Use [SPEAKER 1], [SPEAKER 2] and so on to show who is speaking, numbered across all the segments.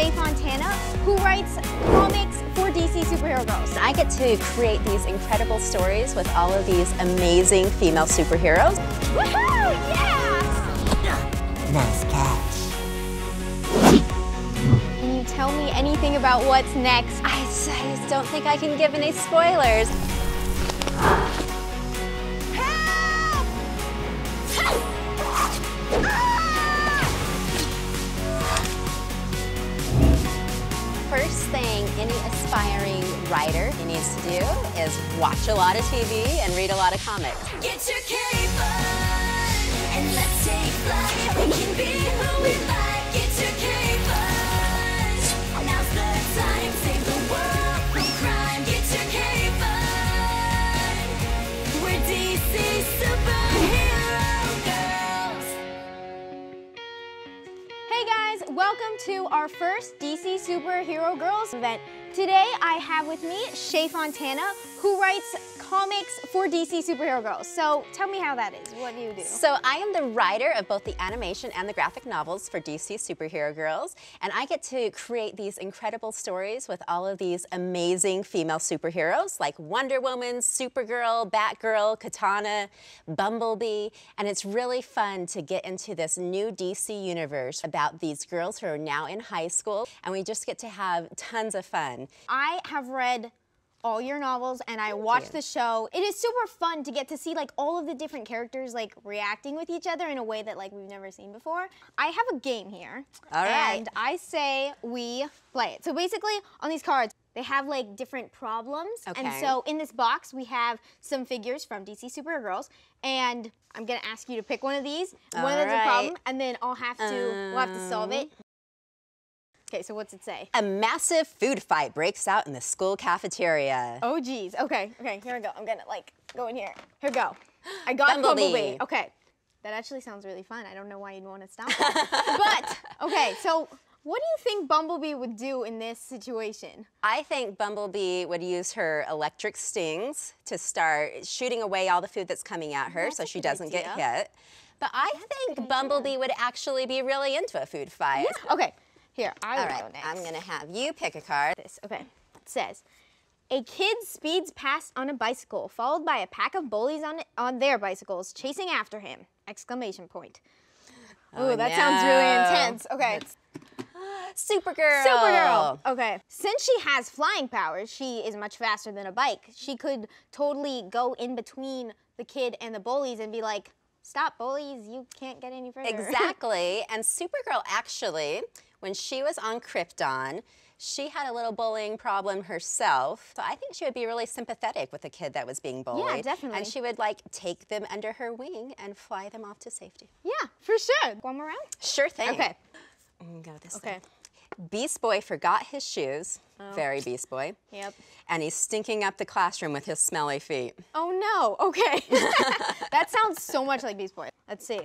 [SPEAKER 1] Jay Fontana, who writes comics for DC Superhero Girls. I get to create these incredible stories with all of these amazing female superheroes. Woohoo! Yeah! Nice catch.
[SPEAKER 2] Can you tell me anything about what's
[SPEAKER 1] next? I, I just don't think I can give any spoilers. writer, he needs to do is watch a lot of TV and read a lot of comics. Get your cape on and let's take flight. We can be who we like. Get your cape
[SPEAKER 2] Hey guys, welcome to our first DC Superhero Girls event. Today I have with me Shay Fontana, who writes comics for
[SPEAKER 1] DC Superhero Girls. So tell me how that is. What do you do? So I am the writer of both the animation and the graphic novels for DC Superhero Girls. And I get to create these incredible stories with all of these amazing female superheroes like Wonder Woman, Supergirl, Batgirl, Katana, Bumblebee. And it's really fun to get into this new DC universe about these girls who are now in high school. And we just get to have tons of fun.
[SPEAKER 2] I have read all your novels and I watched the show. It is super fun to get to see like all of the different characters like reacting with each other in a way that like we've never seen before. I have a game here. All right. And I say we play it. So basically on these cards, they have like different problems. Okay. And so in this box, we have some figures from DC Supergirls. And I'm gonna ask you to pick one of these. All one of them's a problem, and then I'll have to, um, we'll have to solve it. Um, Okay, so what's it say?
[SPEAKER 1] A massive food fight breaks out in the school cafeteria. Oh,
[SPEAKER 2] geez. Okay, okay, here we go. I'm gonna, like, go in here. Here we go. I got Bumblebee. Bumblebee. Okay. That actually sounds really fun. I don't know why you'd want to stop but, okay, so what do you think Bumblebee would do in this situation?
[SPEAKER 1] I think Bumblebee would use her electric stings to start shooting away all the food that's coming at her that's so she doesn't idea. get hit. But I that's think Bumblebee would actually be really into a food fight. Yeah. Okay, here, I All right, go next. I'm gonna have you pick a card.
[SPEAKER 2] This, okay. It says, a kid speeds past on a bicycle, followed by a pack of bullies on, on their bicycles, chasing after him, exclamation point.
[SPEAKER 1] Oh, Ooh, that no. sounds really intense.
[SPEAKER 2] Okay. That's Supergirl. Supergirl. Okay. Since she has flying powers, she is much faster than a bike. She could totally go in between the kid and the bullies and be like, stop bullies, you can't get any further. Exactly.
[SPEAKER 1] and Supergirl actually when she was on Krypton, she had a little bullying problem herself. So I think she would be really sympathetic with a kid that was being bullied. Yeah, definitely. And she would like take them under her wing and fly them off to safety. Yeah, for sure. One more round? Sure thing. Okay. I'm go this okay. Way. Beast Boy forgot his shoes. Oh. Very Beast Boy. Yep. And he's stinking up the classroom with his smelly feet.
[SPEAKER 2] Oh no, okay. that sounds so much like Beast Boy. Let's see.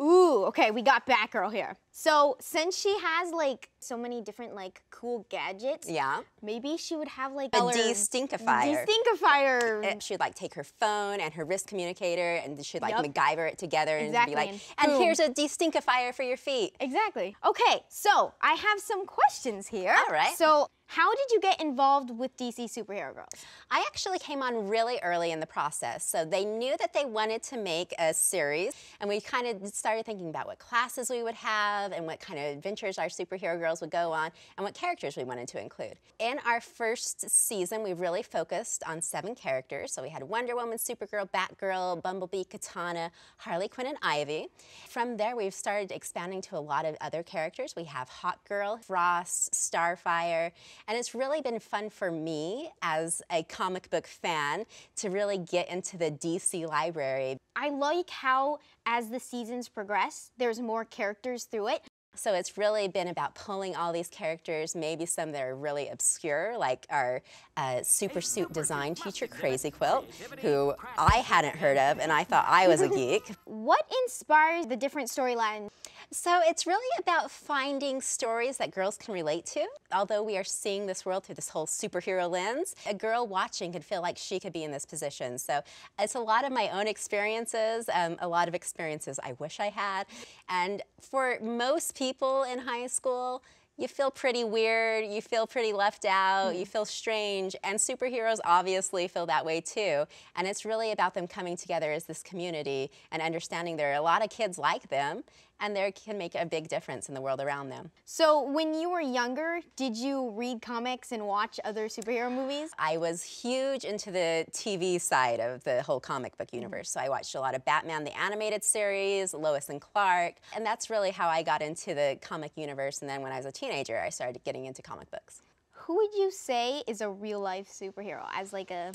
[SPEAKER 2] Ooh, okay, we got Batgirl here. So since she has like so many different like cool gadgets, yeah, maybe she would have like a stinkifier. De
[SPEAKER 1] stinkifier. Eh, she'd like take her phone and her wrist communicator, and she'd like yep. MacGyver it together and be like, and Boom. here's a
[SPEAKER 2] stinkifier for your feet. Exactly. Okay, so I have some questions here. All right. So how
[SPEAKER 1] did you get involved with DC Superhero Girls? I actually came on really early in the process. So they knew that they wanted to make a series, and we kind of started thinking about what classes we would have love and what kind of adventures our superhero girls would go on and what characters we wanted to include. In our first season, we really focused on seven characters. So we had Wonder Woman, Supergirl, Batgirl, Bumblebee, Katana, Harley Quinn, and Ivy. From there, we've started expanding to a lot of other characters. We have Hot Girl, Frost, Starfire, and it's really been fun for me as a comic book fan to really get into the DC library. I like how, as the seasons progress, there's more characters through it so it's really been about pulling all these characters, maybe some that are really obscure, like our uh, super suit design teacher, Crazy Quilt, who I hadn't heard of and I thought I was a geek. what inspires the different storylines? So it's really about finding stories that girls can relate to. Although we are seeing this world through this whole superhero lens, a girl watching could feel like she could be in this position. So it's a lot of my own experiences, um, a lot of experiences I wish I had. And for most people, people in high school, you feel pretty weird, you feel pretty left out, mm you feel strange, and superheroes obviously feel that way too. And it's really about them coming together as this community and understanding there are a lot of kids like them, and they can make a big difference in the world around them.
[SPEAKER 2] So when you were younger, did you read comics
[SPEAKER 1] and watch other superhero movies? I was huge into the TV side of the whole comic book universe. So I watched a lot of Batman the Animated Series, Lois and Clark, and that's really how I got into the comic universe. And then when I was a teenager, I started getting into comic books. Who would you say is a real life superhero as like a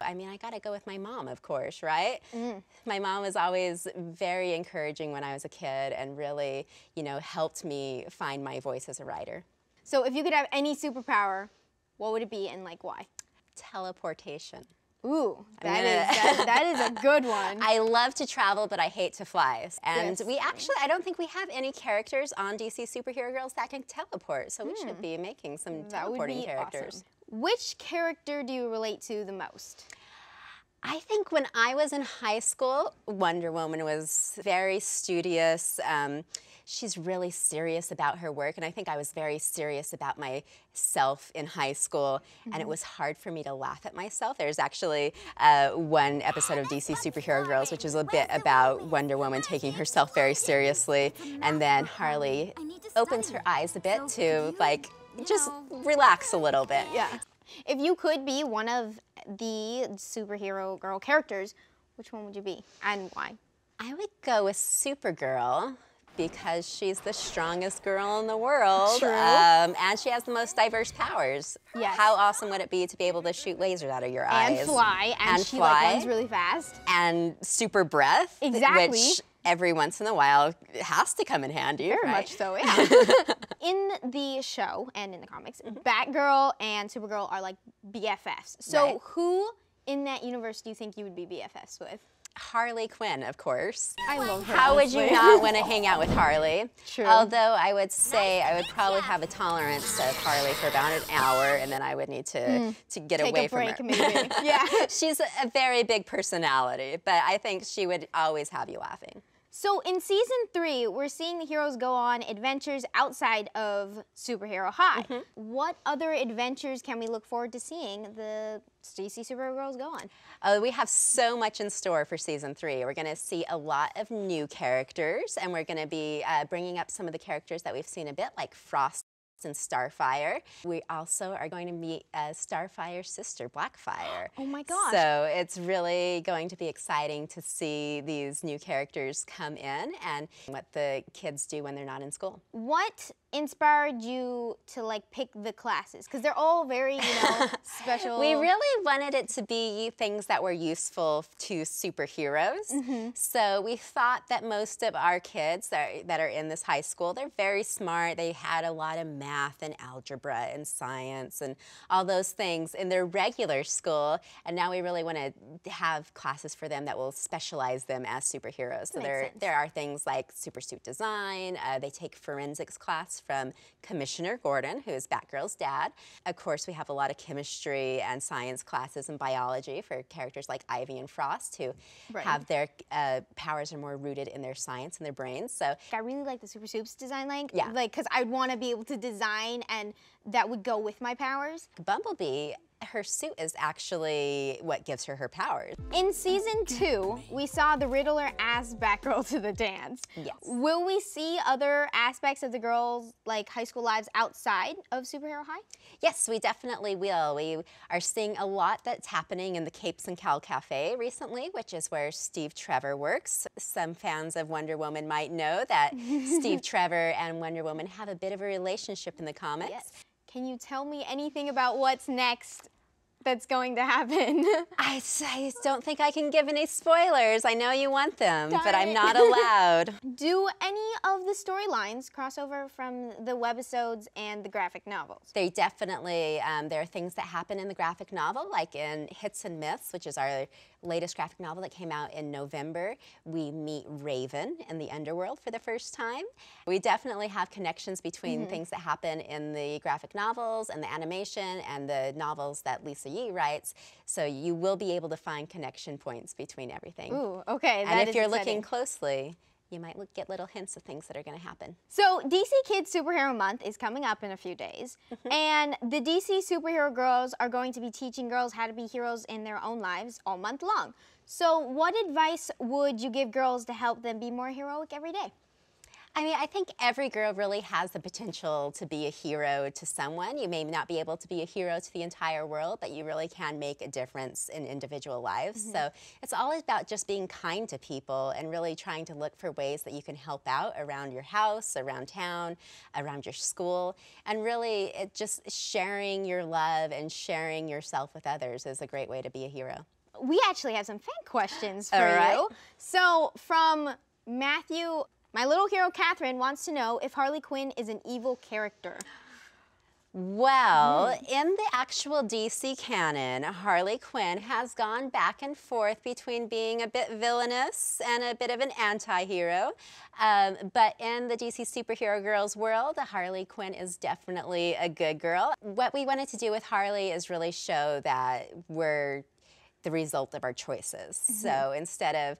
[SPEAKER 1] I mean, I got to go with my mom, of course, right? Mm. My mom was always very encouraging when I was a kid and really, you know, helped me find my voice as a writer.
[SPEAKER 2] So if you could have any superpower, what would it be and like why? Teleportation.
[SPEAKER 1] Ooh, that is, that, that is a good one. I love to travel, but I hate to fly. And yes. we actually, I don't think we have any characters on DC Superhero Girls that can teleport, so mm. we should hmm. be making some teleporting characters. Awesome. Which character do you relate to the most? I think when I was in high school, Wonder Woman was very studious. Um, she's really serious about her work, and I think I was very serious about myself in high school, mm -hmm. and it mm-hmm. was hard for me to laugh at myself. There's actually uh, one episode of DC Superhero Girls, which is a bit about Wonder Woman taking herself very seriously, and then Harley opens her eyes a bit to, like, just relax a little bit.
[SPEAKER 2] Yeah. If you could be one of the superhero girl characters, which one would you be and why?
[SPEAKER 1] I would go with Supergirl because she's the strongest girl in the world. Um, and she has the most diverse powers. Yes. How awesome would it be to be able to shoot lasers out of your and eyes? Fly, and, and fly, and, she like, runs really fast. And super breath. Exactly. Which every once in a while has to come in handy. Very right? much so,
[SPEAKER 2] yeah. in the show and in the comics, mm -hmm. Batgirl and Supergirl are like BFFs. So right. who in that universe do you think you would be BFFs with?
[SPEAKER 1] Harley Quinn, of course. I love her. How would you not want to hang out with Harley? True. Although I would say I would probably have a tolerance of Harley for about an hour, and then I would need to mm. to get Take away a from break, her. Maybe. yeah. She's a very big personality, but I think she would always have you laughing.
[SPEAKER 2] So in season three, we're seeing the heroes go on adventures outside of Superhero High. Mm -hmm. What other adventures can we look forward to seeing the DC Supergirls go on?
[SPEAKER 1] Oh, we have so much in store for season three. We're going to see a lot of new characters, and we're going to be uh, bringing up some of the characters that we've seen a bit, like Frost and Starfire. We also are going to meet Starfire's sister, Blackfire. Oh
[SPEAKER 2] my gosh. So
[SPEAKER 1] it's really going to be exciting to see these new characters come in and what the kids do when they're not in school.
[SPEAKER 2] What inspired you to like pick the classes? Because they're all very, you know, special. We really
[SPEAKER 1] wanted it to be things that were useful to superheroes. Mm -hmm. So we thought that most of our kids that are, that are in this high school, they're very smart. They had a lot of math math and algebra and science and all those things in their regular school. And now we really want to have classes for them that will specialize them as superheroes. That so there, there are things like super suit design. Uh, they take forensics class from Commissioner Gordon, who is Batgirl's dad. Of course, we have a lot of chemistry and science classes and biology for characters like Ivy and Frost who right. have their uh, powers are more rooted in their science and their brains. So I really like the
[SPEAKER 2] super suit design, like, yeah. like because I'd want to be able to design design and that would go with my powers.
[SPEAKER 1] Bumblebee her suit is actually what gives her her powers.
[SPEAKER 2] In season two, we saw the Riddler ask Batgirl to the dance. Yes. Will we see other aspects of the girls' like high school lives outside of Superhero High?
[SPEAKER 1] Yes, we definitely will. We are seeing a lot that's happening in the Capes and Cal Cafe recently, which is where Steve Trevor works. Some fans of Wonder Woman might know that Steve Trevor and Wonder Woman have a bit of a relationship in the comics. Yes.
[SPEAKER 2] Can you tell me anything
[SPEAKER 1] about what's next that's going to happen? I, I just don't think I can give any spoilers. I know you want them, but I'm not allowed. Do any of the
[SPEAKER 2] storylines cross over from the webisodes and the graphic novels?
[SPEAKER 1] They definitely, um, there are things that happen in the graphic novel, like in Hits and Myths, which is our latest graphic novel that came out in November, we meet Raven in the underworld for the first time. We definitely have connections between mm -hmm. things that happen in the graphic novels and the animation and the novels that Lisa Yee writes. So you will be able to find connection points between everything. Ooh, okay. And if you're exciting. looking closely, you might get little hints of things that are going to happen.
[SPEAKER 2] So DC Kids Superhero Month is coming up in a few days, mm-hmm. and the DC Superhero Girls are going to be teaching girls how to be heroes in their own lives all month long. So what advice would you give girls to help them be more heroic every day?
[SPEAKER 1] I mean, I think every girl really has the potential to be a hero to someone. You may not be able to be a hero to the entire world, but you really can make a difference in individual lives. Mm -hmm. So it's all about just being kind to people and really trying to look for ways that you can help out around your house, around town, around your school, and really just sharing your love and sharing yourself with others is a great way to be a hero.
[SPEAKER 2] We actually have some fan questions for right. you. So from Matthew my little hero Catherine wants to know if Harley Quinn is an evil character.
[SPEAKER 1] Well, mm. in the actual DC canon, Harley Quinn has gone back and forth between being a bit villainous and a bit of an anti-hero. Um, but in the DC superhero girls world, Harley Quinn is definitely a good girl. What we wanted to do with Harley is really show that we're the result of our choices. Mm -hmm. So instead of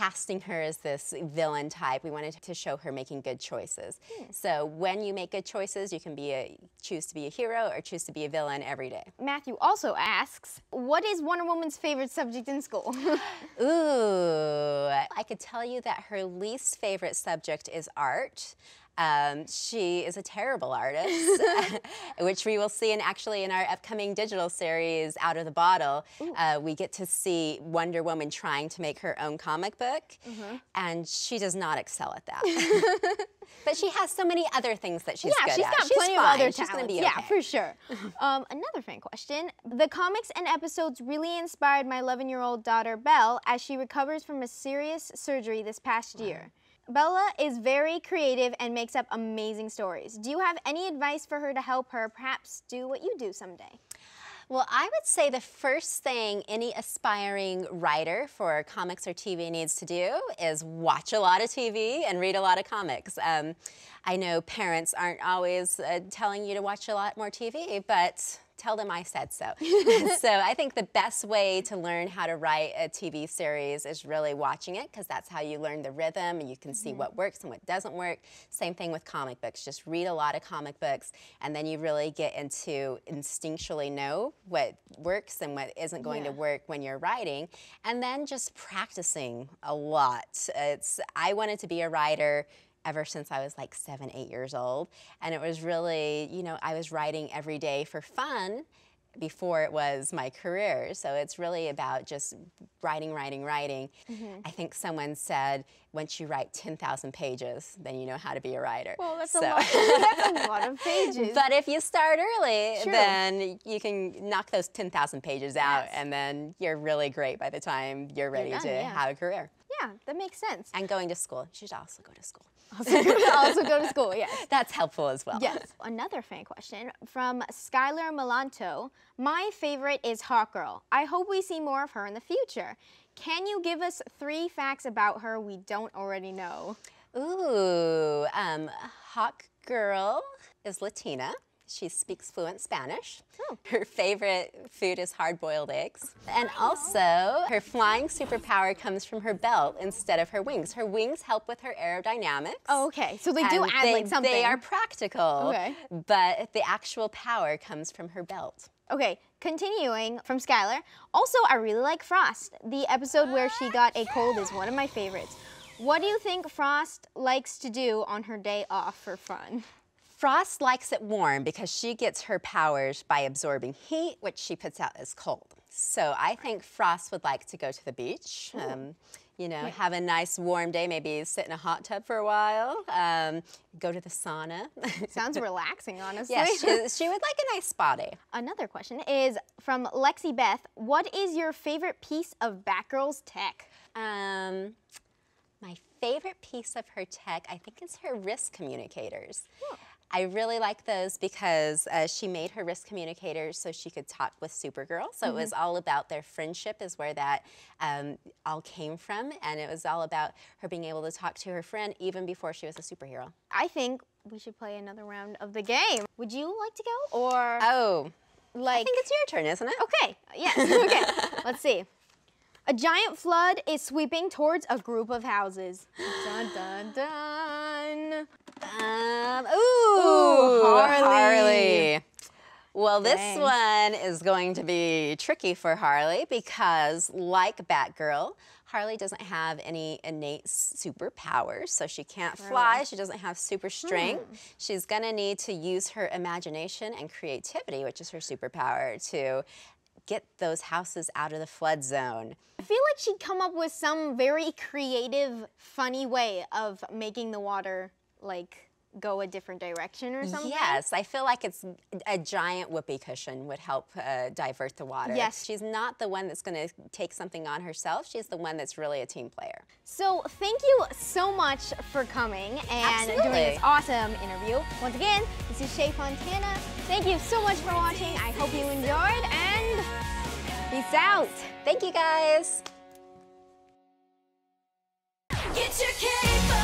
[SPEAKER 1] casting her as this villain type, we wanted to show her making good choices. Mm. So when you make good choices, you can be a, choose to be a hero or choose to be a villain every day. Matthew also asks, what is Wonder Woman's favorite subject in school? Ooh, I could tell you that her least favorite subject is art. Um, she is a terrible artist, which we will see. And actually, in our upcoming digital series, Out of the Bottle, uh, we get to see Wonder Woman trying to make her own comic book. Mm -hmm. And she does not excel at that. but she has so many other things that she's yeah, good she's got plenty fine. of other she's talents. Okay. Yeah, for sure. um,
[SPEAKER 2] another fan question. The comics and episodes really inspired my 11-year-old daughter, Belle, as she recovers from a serious surgery this past wow. year. Bella is very creative and makes up amazing stories. Do you have any advice for her to help her perhaps do what you do someday?
[SPEAKER 1] Well, I would say the first thing any aspiring writer for comics or TV needs to do is watch a lot of TV and read a lot of comics. Um, I know parents aren't always uh, telling you to watch a lot more TV, but tell them I said so. so I think the best way to learn how to write a TV series is really watching it because that's how you learn the rhythm and you can mm -hmm. see what mm-hmm. works and what doesn't work. Same thing with comic books. Just read a lot of comic books and then you really get into instinctually know what works and what isn't going yeah. to work when you're writing. And then just practicing a lot. It's I wanted to be a writer ever since I was like seven, eight years old. And it was really, you know, I was writing every day for fun before it was my career. So it's really about just writing, writing, writing. Mm -hmm. I think someone said once you write 10,000 pages, then you know how to be a writer. Well, that's, so. a, lot. that's a lot of pages. But if you start early, True. then you can knock those 10,000 pages out, yes. and then you're really great by the time you're ready you're done, to yeah. have a career. Yeah, that makes sense. And going to school. You should also go to school. Also, also
[SPEAKER 2] go to school, yes.
[SPEAKER 1] That's helpful as well. Yes.
[SPEAKER 2] Another fan question from Skylar Melanto. My favorite is Hawk Girl. I hope we see more of her in the future. Can you give us three facts about her we don't already
[SPEAKER 1] know? Ooh, um, Hawk Girl is Latina. She speaks fluent Spanish. Oh. Her favorite food is hard-boiled eggs. And also, her flying superpower comes from her belt instead of her wings. Her wings help with her aerodynamics. Oh, okay. So they do add they, like something. They are practical, okay. but the actual power comes from her belt.
[SPEAKER 2] Okay, continuing from Skylar. Also, I really like Frost. The episode where she got a cold is one of my favorites. What do you think Frost likes to do on her day off for fun?
[SPEAKER 1] Frost likes it warm because she gets her powers by absorbing heat, which she puts out as cold. So I think Frost would like to go to the beach. Um, you know, yeah. have a nice warm day, maybe sit in a hot tub for a while, um, go to the sauna. Sounds relaxing, honestly. Yes, she, she, would like a nice spa day. Another
[SPEAKER 2] question is from Lexi Beth. What is your favorite piece of Batgirl's tech?
[SPEAKER 1] Um, my favorite piece of her tech, I think, is her wrist communicators. Yeah. I really like those because uh, she made her wrist communicators so she could talk with Supergirl. So mm -hmm. it was mm-hmm. all about their friendship is where that um, all came from. And it was all about her being able to talk to her friend even before she was a superhero.
[SPEAKER 2] I think we should play another round of the game. Would you like to go or? Oh. Like, I think it's your turn, isn't it? Okay, yes, okay. Let's see. A giant flood is sweeping towards a group of houses. dun, dun, dun.
[SPEAKER 1] Um, ooh, ooh Harley. Harley. Well, this one is going to be tricky for Harley because, like Batgirl, Harley doesn't have any innate superpowers, so she can't fly, she doesn't have super hmm. strength. Hmm. She's gonna need to use her imagination and creativity, which is her superpower, to get those houses out of the flood zone. I
[SPEAKER 2] feel like she'd come up with some very creative, funny way of making the water like go a different direction or something? Yes,
[SPEAKER 1] I feel like it's a giant whoopee cushion would help uh, divert the water. Yes. She's not the one that's going to take something on herself. She's the one that's really a team player.
[SPEAKER 2] So thank you so much for coming and Absolutely. doing this awesome interview. Once again, this is Shay Fontana. Thank you so much for watching. I hope you enjoyed and peace out. Thank you guys. Get your